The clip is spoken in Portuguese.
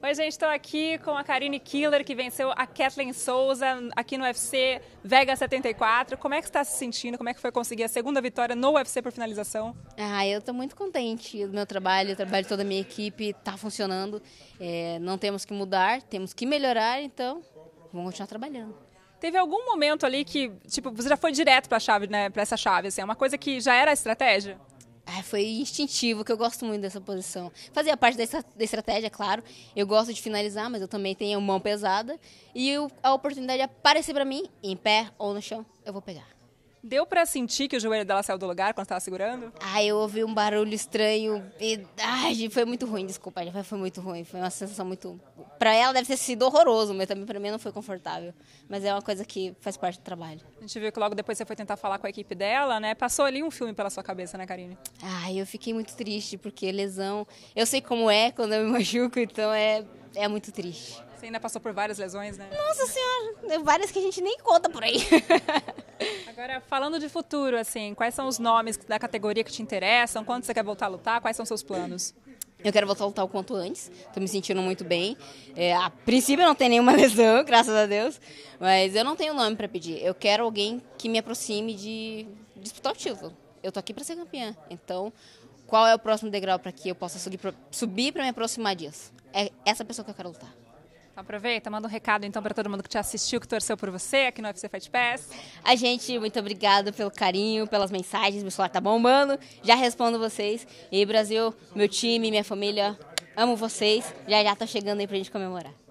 Oi, gente, estou aqui com a Karine Killer, que venceu a Kathleen Souza aqui no UFC Vega 74. Como é que está se sentindo? Como é que foi conseguir a segunda vitória no UFC por finalização? Ah, eu estou muito contente do meu trabalho, o trabalho de toda a minha equipe está funcionando. É, não temos que mudar, temos que melhorar, então vamos continuar trabalhando. Teve algum momento ali que, tipo, você já foi direto para chave, né, para essa chave, assim, é uma coisa que já era estratégia? Ah, foi instintivo, que eu gosto muito dessa posição. Fazia parte da, da estratégia, claro. Eu gosto de finalizar, mas eu também tenho mão pesada. E eu, a oportunidade aparecer para mim, em pé ou no chão, eu vou pegar. Deu para sentir que o joelho dela saiu do lugar quando estava segurando? Ah, eu ouvi um barulho estranho e ai, foi muito ruim, desculpa, foi muito ruim, foi uma sensação muito Para ela deve ter sido horroroso, mas também para mim não foi confortável, mas é uma coisa que faz parte do trabalho. A gente viu que logo depois você foi tentar falar com a equipe dela, né? Passou ali um filme pela sua cabeça, né, Karine? Ah, eu fiquei muito triste porque lesão, eu sei como é quando eu me machuco, então é é muito triste. Você ainda passou por várias lesões, né? Nossa senhora, várias que a gente nem conta por aí. falando de futuro, assim, quais são os nomes da categoria que te interessam? Quando você quer voltar a lutar? Quais são seus planos? Eu quero voltar a lutar o quanto antes, estou me sentindo muito bem. É, a princípio não tem nenhuma lesão, graças a Deus, mas eu não tenho nome para pedir. Eu quero alguém que me aproxime de disputar o título. Eu tô aqui para ser campeã, então qual é o próximo degrau para que eu possa subir para me aproximar disso? É essa pessoa que eu quero lutar. Então aproveita, manda um recado então para todo mundo que te assistiu, que torceu por você aqui no UFC Fight Pass. A gente, muito obrigado pelo carinho, pelas mensagens, meu celular tá bombando, já respondo vocês. E Brasil, meu time, minha família, amo vocês. Já já tá chegando aí pra gente comemorar.